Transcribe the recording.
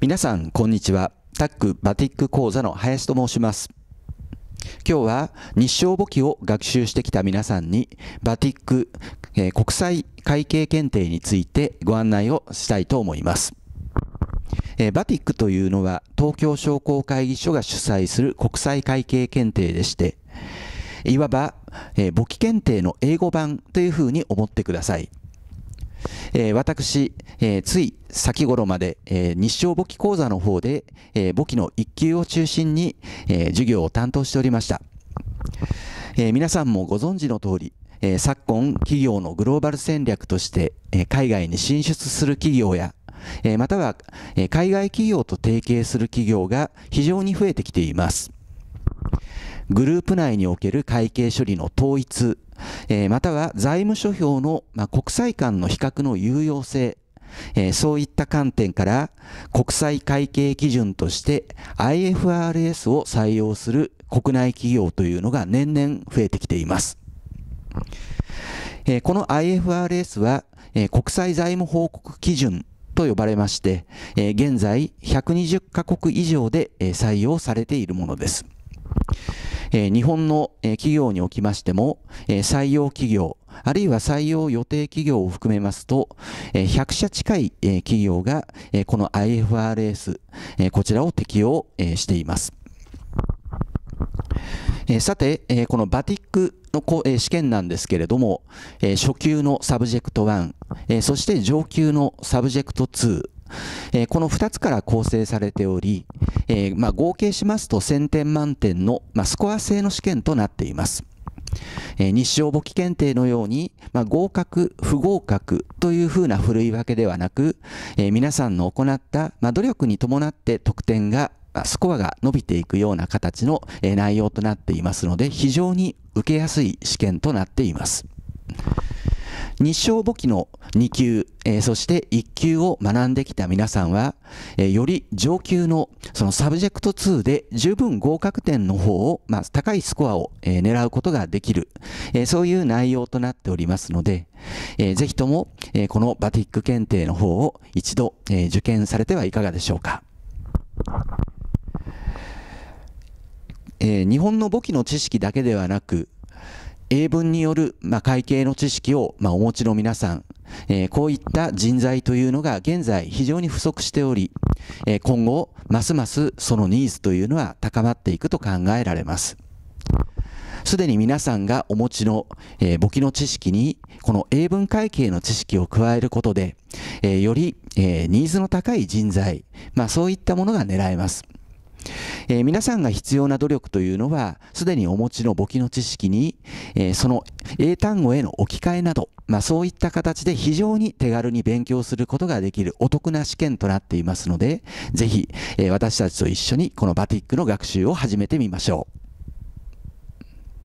皆さん、こんにちは。タックバティック講座の林と申します。今日は日照簿記を学習してきた皆さんにバティック、えー、国際会計検定についてご案内をしたいと思います。えー、バティックというのは東京商工会議所が主催する国際会計検定でして、いわば、えー、簿記検定の英語版というふうに思ってください。えー、私、えー、つい先頃まで、えー、日照簿記講座の方で、えー、簿記の1級を中心に、え授業を担当しておりました、え皆さんもご存知の通り、え昨今企業のグローバル戦略として、え海外に進出する企業や、えまたは、え海外企業と提携する企業が非常に増えてきていますグループ内における会計処理の統一えまたは財務諸表の、ま国際間の比較の有用性、えそういった観点から国際会計基準として IFRS を採用する国内企業というのが年々増えてきています。えこの IFRS は、え国際財務報告基準と呼ばれまして、え現在120カ国以上で、え採用されているものです。え日本の、え企業におきましても、え採用企業、あるいは採用予定企業を含めますと、え100社近い、え企業が、えこの IFRS、えこちらを適用、えしています。えさて、えこのバティックの、え試験なんですけれども、え初級のサブジェクト1、えそして上級のサブジェクト2、えこの2つから構成されており、えー、まあ、合計しますと1000点満点の、まあ、スコア制の試験となっています。えー、日照簿記検定のように、まあ、合格、不合格というふうなふるいわけではなく、えー、皆さんの行った、まあ、努力に伴って得点が、まあ、スコアが伸びていくような形の、えー、内容となっていますので、非常に受けやすい試験となっています。日照簿記の2級、えー、そして1級を学んできた皆さんは、えー、より上級のそのサブジェクト2で十分合格点の方を、まあ、高いスコアを、えー、狙うことができる、えそういう内容となっておりますので、えー、ぜひとも、えこのバティック検定の方を一度、え受験されてはいかがでしょうか。え日本の簿記の知識だけではなく英文による、ま会計の知識を、まお持ちの皆さん、えこういった人材というのが現在非常に不足しており、え今後、ますますそのニーズというのは高まっていくと考えられます。すでに皆さんがお持ちの、えー、簿記の知識に、この英文会計の知識を加えることで、えー、より、えー、ニーズの高い人材、まあそういったものが狙えます。えー、皆さんが必要な努力というのは、すでにお持ちの簿記の知識に、えー、その英単語への置き換えなど、まあ、そういった形で非常に手軽に勉強することができるお得な試験となっていますので、ぜひ、えー、私たちと一緒にこのバティックの学習を始めてみましょう。